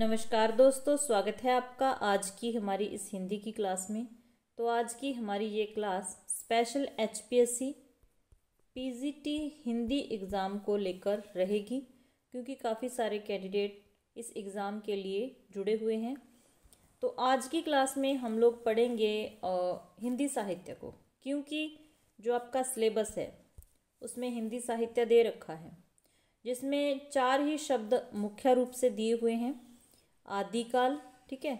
नमस्कार दोस्तों स्वागत है आपका आज की हमारी इस हिंदी की क्लास में तो आज की हमारी ये class special H P S C P G T Hindi exam को लेकर रहेगी क्योंकि काफ़ी सारे कैंडिडेट इस एग्ज़ाम के लिए जुड़े हुए हैं तो आज की क्लास में हम लोग पढ़ेंगे हिंदी साहित्य को क्योंकि जो आपका सिलेबस है उसमें हिंदी साहित्य दे रखा है जिसमें चार ही शब्द मुख्य रूप से दिए हुए हैं आदिकाल ठीक है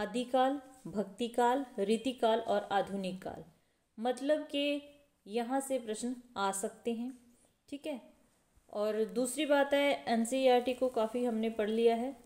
आदिकाल भक्तिकाल रीतिकाल और आधुनिक काल मतलब कि यहाँ से प्रश्न आ सकते हैं ठीक है और दूसरी बात है एन e को काफ़ी हमने पढ़ लिया है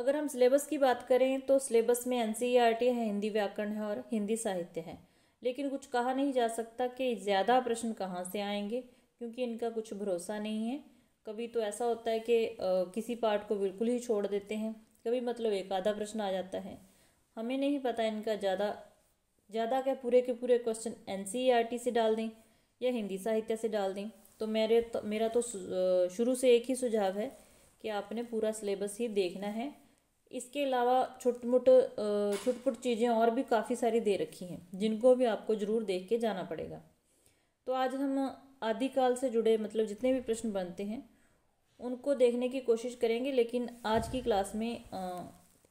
अगर हम सिलेबस की बात करें तो सिलेबस में एन e है हिंदी व्याकरण है और हिंदी साहित्य है लेकिन कुछ कहा नहीं जा सकता कि ज़्यादा प्रश्न कहाँ से आएंगे क्योंकि इनका कुछ भरोसा नहीं है कभी तो ऐसा होता है कि किसी पार्ट को बिल्कुल ही छोड़ देते हैं कभी मतलब एक आधा प्रश्न आ जाता है हमें नहीं पता इनका ज़्यादा ज़्यादा क्या पूरे के पूरे क्वेश्चन एन e से डाल दें या हिंदी साहित्य से डाल दें तो मेरे तो मेरा तो शुरू से एक ही सुझाव है कि आपने पूरा सिलेबस ही देखना है इसके अलावा छुटमुट छुटपुट चीज़ें और भी काफ़ी सारी दे रखी हैं जिनको भी आपको ज़रूर देख के जाना पड़ेगा तो आज हम आदिकाल से जुड़े मतलब जितने भी प्रश्न बनते हैं उनको देखने की कोशिश करेंगे लेकिन आज की क्लास में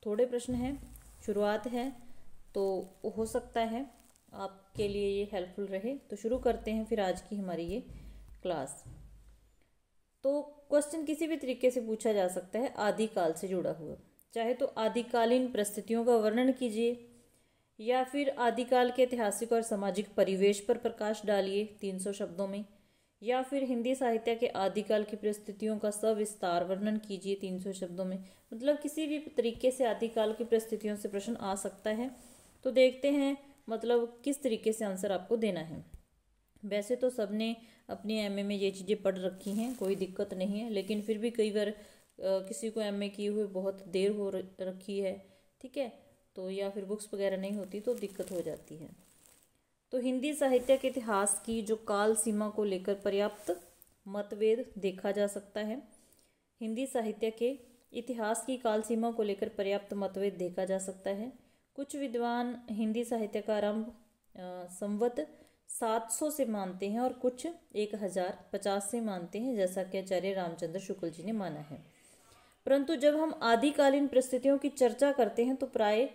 थोड़े प्रश्न हैं शुरुआत है तो हो सकता है आपके लिए ये हेल्पफुल रहे तो शुरू करते हैं फिर आज की हमारी ये क्लास तो क्वेश्चन किसी भी तरीके से पूछा जा सकता है आदिकाल से जुड़ा हुआ चाहे तो आदिकालीन परिस्थितियों का वर्णन कीजिए या फिर आदिकाल के ऐतिहासिक और सामाजिक परिवेश पर प्रकाश डालिए 300 शब्दों में या फिर हिंदी साहित्य के आदिकाल की परिस्थितियों का सविस्तार वर्णन कीजिए तीन सौ शब्दों में मतलब किसी भी तरीके से आदिकाल की परिस्थितियों से प्रश्न आ सकता है तो देखते हैं मतलब किस तरीके से आंसर आपको देना है वैसे तो सब ने अपनी एम में ये चीज़ें पढ़ रखी हैं कोई दिक्कत नहीं है लेकिन फिर भी कई बार किसी को एम किए हुए बहुत देर हो रखी है ठीक है तो या फिर बुक्स वगैरह नहीं होती तो दिक्कत हो जाती है तो हिंदी साहित्य के इतिहास की जो काल सीमा को लेकर पर्याप्त मतभेद देखा जा सकता है हिंदी साहित्य के इतिहास की काल सीमा को लेकर पर्याप्त मतभेद देखा जा सकता है कुछ विद्वान हिंदी साहित्य का आरंभ संवत 700 से मानते हैं और कुछ 1050 से मानते हैं जैसा कि आचार्य रामचंद्र शुक्ल जी ने माना है परंतु जब हम आदिकालीन परिस्थितियों की चर्चा करते हैं तो प्राय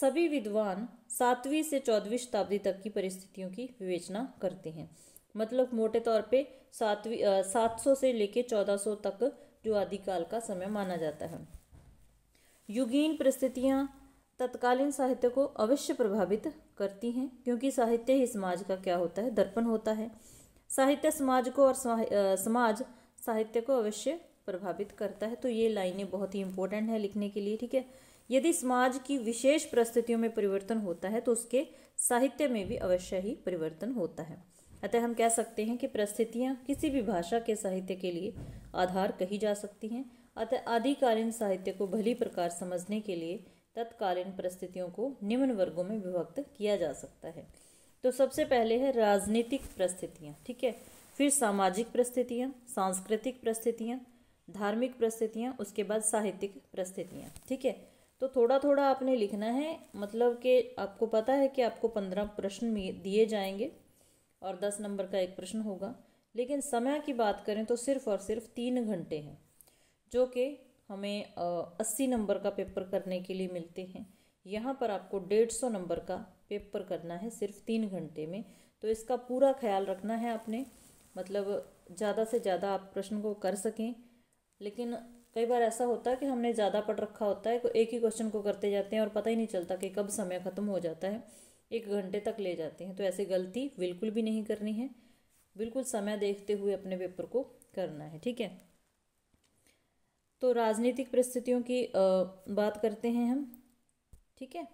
सभी विद्वान सातवीं से चौदहवीं शताब्दी तक की परिस्थितियों की विवेचना करते हैं मतलब मोटे तौर पे सातवीं सात सौ से लेके चौदह सौ तक जो आदिकाल का समय माना जाता है युगीन परिस्थितियाँ तत्कालीन साहित्य को अवश्य प्रभावित करती हैं क्योंकि साहित्य ही समाज का क्या होता है दर्पण होता है साहित्य समाज को और समाज साहित्य को अवश्य प्रभावित करता है तो ये लाइनें बहुत ही इंपॉर्टेंट है लिखने के लिए ठीक है यदि समाज की विशेष परिस्थितियों में परिवर्तन होता है तो उसके साहित्य में भी अवश्य ही परिवर्तन होता है अतः हम कह सकते हैं कि परिस्थितियाँ किसी भी भाषा के साहित्य के लिए आधार कही जा सकती हैं अतः आदिकालीन साहित्य को भली प्रकार समझने के लिए तत्कालीन परिस्थितियों को निम्न वर्गों में विभक्त किया जा सकता है तो सबसे पहले है राजनीतिक परिस्थितियाँ ठीक है फिर सामाजिक परिस्थितियाँ सांस्कृतिक परिस्थितियाँ धार्मिक परिस्थितियाँ उसके बाद साहित्यिक परिस्थितियाँ ठीक है तो थोड़ा थोड़ा आपने लिखना है मतलब कि आपको पता है कि आपको पंद्रह प्रश्न दिए जाएंगे और दस नंबर का एक प्रश्न होगा लेकिन समय की बात करें तो सिर्फ और सिर्फ तीन घंटे हैं जो कि हमें अस्सी नंबर का पेपर करने के लिए मिलते हैं यहाँ पर आपको डेढ़ सौ नंबर का पेपर करना है सिर्फ तीन घंटे में तो इसका पूरा ख्याल रखना है आपने मतलब ज़्यादा से ज़्यादा आप प्रश्न को कर सकें लेकिन कई बार ऐसा होता है कि हमने ज़्यादा पढ़ रखा होता है एक ही क्वेश्चन को करते जाते हैं और पता ही नहीं चलता कि कब समय ख़त्म हो जाता है एक घंटे तक ले जाते हैं तो ऐसी गलती बिल्कुल भी नहीं करनी है बिल्कुल समय देखते हुए अपने पेपर को करना है ठीक है तो राजनीतिक परिस्थितियों की बात करते हैं हम ठीक है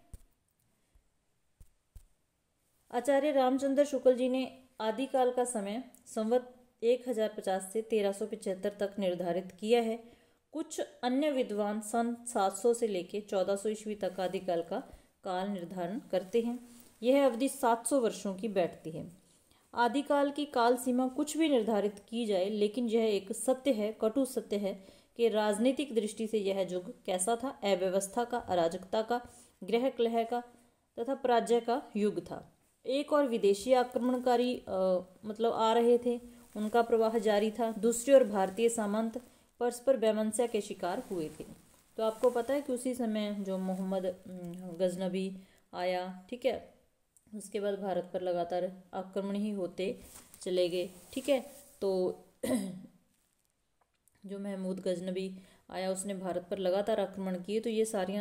आचार्य रामचंद्र शुक्ल जी ने आदिकाल का समय संवत एक हजार पचास से तेरह सौ पिचहत्तर तक निर्धारित किया है कुछ अन्य विद्वान सन 700 से लेकर 1400 ईस्वी तक आदिकाल का काल निर्धारण करते हैं यह अवधि 700 वर्षों की बैठती है आदिकाल की काल सीमा कुछ भी निर्धारित की जाए लेकिन यह एक सत्य है कटु सत्य है कि राजनीतिक दृष्टि से यह युग कैसा था अव्यवस्था का अराजकता का ग्रह कलह का तथा पराजय का युग था एक और विदेशी आक्रमणकारी मतलब आ रहे थे उनका प्रवाह जारी था दूसरी ओर भारतीय सामंत परस्पर वैमनस्या के शिकार हुए थे तो आपको पता है कि उसी समय जो मोहम्मद गजनबी आया ठीक है उसके बाद भारत पर लगातार आक्रमण ही होते चले गए ठीक है तो जो महमूद गजनबी आया उसने भारत पर लगातार आक्रमण किए तो ये सारी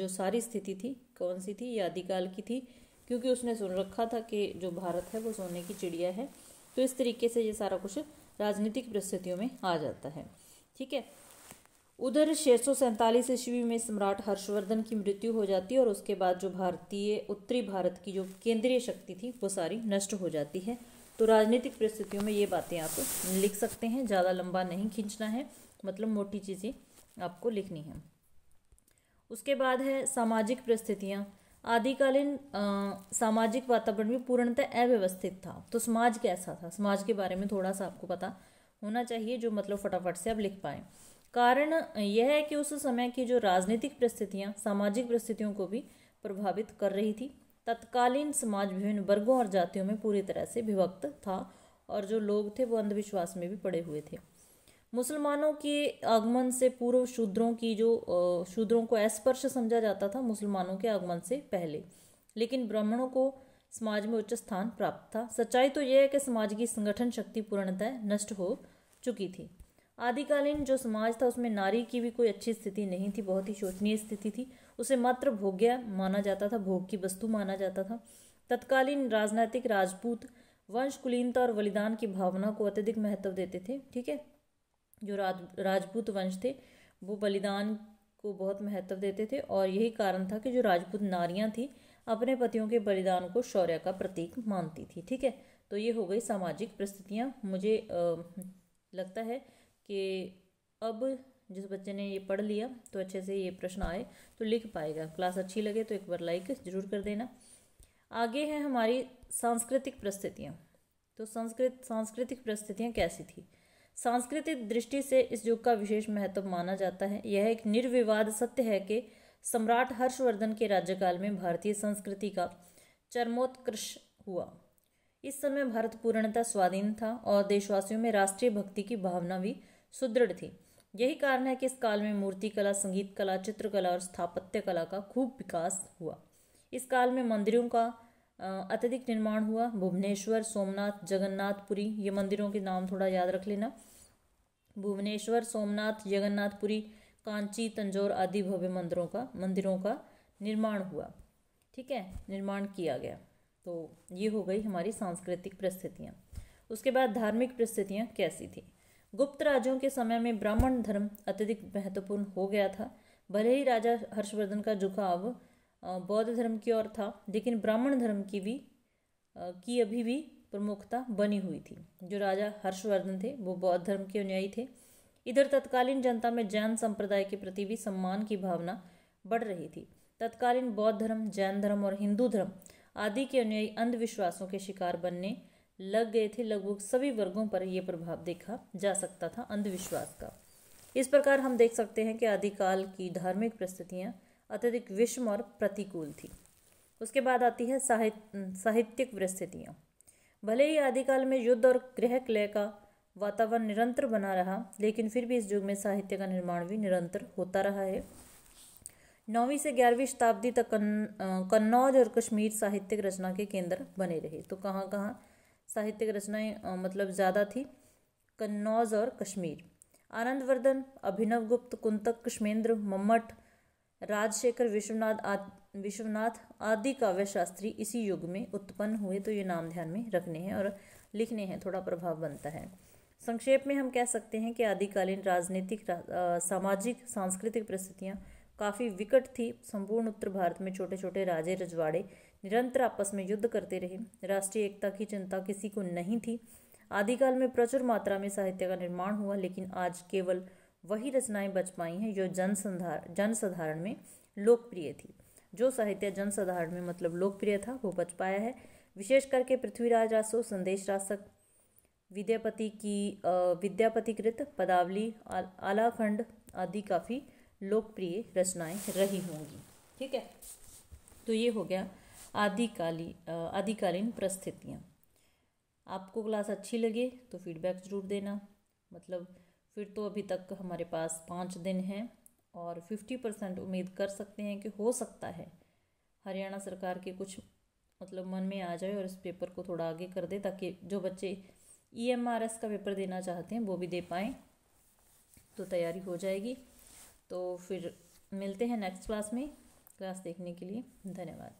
जो सारी स्थिति थी कौन सी थी ये आदिकाल की थी क्योंकि उसने सुन रखा था कि जो भारत है वो सोने की चिड़िया है तो इस तरीके से ये सारा कुछ राजनीतिक परिस्थितियों में आ जाता है ठीक है उधर छः सौ सैंतालीस ईस्वी में सम्राट हर्षवर्धन की मृत्यु हो जाती है और उसके बाद जो भारतीय उत्तरी भारत की जो केंद्रीय शक्ति थी वो सारी नष्ट हो जाती है तो राजनीतिक परिस्थितियों में ये बातें आप लिख सकते हैं ज़्यादा लंबा नहीं खींचना है मतलब मोटी चीज़ें आपको लिखनी है उसके बाद है सामाजिक परिस्थितियाँ आदिकालीन सामाजिक वातावरण भी पूर्णतः अव्यवस्थित था तो समाज कैसा था समाज के बारे में थोड़ा सा आपको पता होना चाहिए जो मतलब फटाफट से आप लिख पाएँ कारण यह है कि उस समय की जो राजनीतिक परिस्थितियाँ सामाजिक परिस्थितियों को भी प्रभावित कर रही थी तत्कालीन समाज विभिन्न वर्गों और जातियों में पूरी तरह से विभक्त था और जो लोग थे वो अंधविश्वास में भी पड़े हुए थे मुसलमानों के आगमन से पूर्व शूद्रों की जो शूद्रों को अस्पर्श समझा जाता था मुसलमानों के आगमन से पहले लेकिन ब्राह्मणों को समाज में उच्च स्थान प्राप्त था सच्चाई तो यह है कि समाज की संगठन शक्ति पूर्णतः नष्ट हो चुकी थी आदिकालीन जो समाज था उसमें नारी की भी कोई अच्छी स्थिति नहीं थी बहुत ही शोचनीय स्थिति थी उसे मात्र भोग्य माना जाता था भोग की वस्तु माना जाता था तत्कालीन राजनैतिक राजपूत वंश कुलीनता और बलिदान की भावना को अत्यधिक महत्व देते थे ठीक है जो राज राजपूत वंश थे वो बलिदान को बहुत महत्व देते थे और यही कारण था कि जो राजपूत नारियां थी अपने पतियों के बलिदान को शौर्य का प्रतीक मानती थी ठीक है तो ये हो गई सामाजिक परिस्थितियाँ मुझे आ, लगता है कि अब जिस बच्चे ने ये पढ़ लिया तो अच्छे से ये प्रश्न आए तो लिख पाएगा क्लास अच्छी लगे तो एक बार लाइक ज़रूर कर देना आगे है हमारी सांस्कृतिक परिस्थितियाँ तो संस्कृत सांस्कृतिक परिस्थितियाँ कैसी थी सांस्कृतिक दृष्टि से इस युग का विशेष महत्व माना जाता है यह एक निर्विवाद सत्य है कि सम्राट हर्षवर्धन के राज्यकाल में भारतीय संस्कृति का चरमोत्कर्ष हुआ इस समय भारत पूर्णतः स्वाधीन था और देशवासियों में राष्ट्रीय भक्ति की भावना भी सुदृढ़ थी यही कारण है कि इस काल में मूर्ति कला संगीत कला चित्रकला और स्थापत्य कला का खूब विकास हुआ इस काल में मंदिरों का अत्यधिक निर्माण हुआ भुवनेश्वर सोमनाथ जगन्नाथपुरी ये मंदिरों के नाम थोड़ा याद रख लेना भुवनेश्वर सोमनाथ जगन्नाथपुरी कांची तंजौर आदि भव्य मंदिरों का मंदिरों का निर्माण हुआ ठीक है निर्माण किया गया तो ये हो गई हमारी सांस्कृतिक परिस्थितियाँ उसके बाद धार्मिक परिस्थितियाँ कैसी थी गुप्त राज्यों के समय में ब्राह्मण धर्म अत्यधिक महत्वपूर्ण हो गया था भले ही राजा हर्षवर्धन का झुकाव बौद्ध धर्म की ओर था लेकिन ब्राह्मण धर्म की भी की अभी भी प्रमुखता बनी हुई थी जो राजा हर्षवर्धन थे वो बौद्ध धर्म के अनुयायी थे इधर तत्कालीन जनता में जैन संप्रदाय के प्रति भी सम्मान की भावना बढ़ रही थी तत्कालीन बौद्ध धर्म जैन धर्म और हिंदू धर्म आदि के अनुयायी अंधविश्वासों के शिकार बनने लग गए थे लगभग सभी वर्गों पर यह प्रभाव देखा जा सकता था अंधविश्वास का इस प्रकार हम देख सकते हैं कि आदिकाल की धार्मिक परिस्थितियाँ अत्यधिक विषम और प्रतिकूल थी उसके बाद आती है साहित्य साहित्यिक परिस्थितियाँ भले ही आदिकाल में युद्ध और गृह क्लय का वातावरण निरंतर बना रहा लेकिन फिर भी इस युग में साहित्य का निर्माण भी निरंतर होता रहा है नौवीं से ग्यारहवीं शताब्दी तक कन्नौज और कश्मीर साहित्यिक रचना के केंद्र बने रहे तो कहाँ कहाँ साहित्यिक रचनाएं मतलब ज़्यादा थी कन्नौज और कश्मीर आनंदवर्धन अभिनव गुप्त कुंतक कृष्णेंद्र मम्मठ राजशेखर विश्वनाथ आद विश्वनाथ आदि काव्य शास्त्री इसी युग में उत्पन्न हुए तो ये नाम ध्यान में रखने हैं और लिखने हैं थोड़ा प्रभाव बनता है संक्षेप में हम कह सकते हैं कि आदिकालीन राजनीतिक रा, सामाजिक सांस्कृतिक परिस्थितियाँ काफ़ी विकट थी संपूर्ण उत्तर भारत में छोटे छोटे राजे रजवाड़े निरंतर आपस में युद्ध करते रहे राष्ट्रीय एकता की चिंता किसी को नहीं थी आदिकाल में प्रचुर मात्रा में साहित्य का निर्माण हुआ लेकिन आज केवल वही रचनाएं बच पाई हैं जो जनसाधार जनसाधारण में लोकप्रिय थी जो साहित्य जनसाधारण में मतलब लोकप्रिय था वो बच पाया है विशेष करके पृथ्वीराज रासो संदेश रासक विद्यापति की विद्यापतिकृत पदावली आलाखंड आदि काफ़ी लोकप्रिय रचनाएं रही होंगी ठीक है तो ये हो गया आदिकाली आदिकालीन परिस्थितियाँ आपको क्लास अच्छी लगे तो फीडबैक ज़रूर देना मतलब फिर तो अभी तक हमारे पास पाँच दिन हैं और फिफ्टी परसेंट उम्मीद कर सकते हैं कि हो सकता है हरियाणा सरकार के कुछ मतलब मन में आ जाए और इस पेपर को थोड़ा आगे कर दे ताकि जो बच्चे ई एम आर एस का पेपर देना चाहते हैं वो भी दे पाएँ तो तैयारी हो जाएगी तो फिर मिलते हैं नेक्स्ट क्लास में क्लास देखने के लिए धन्यवाद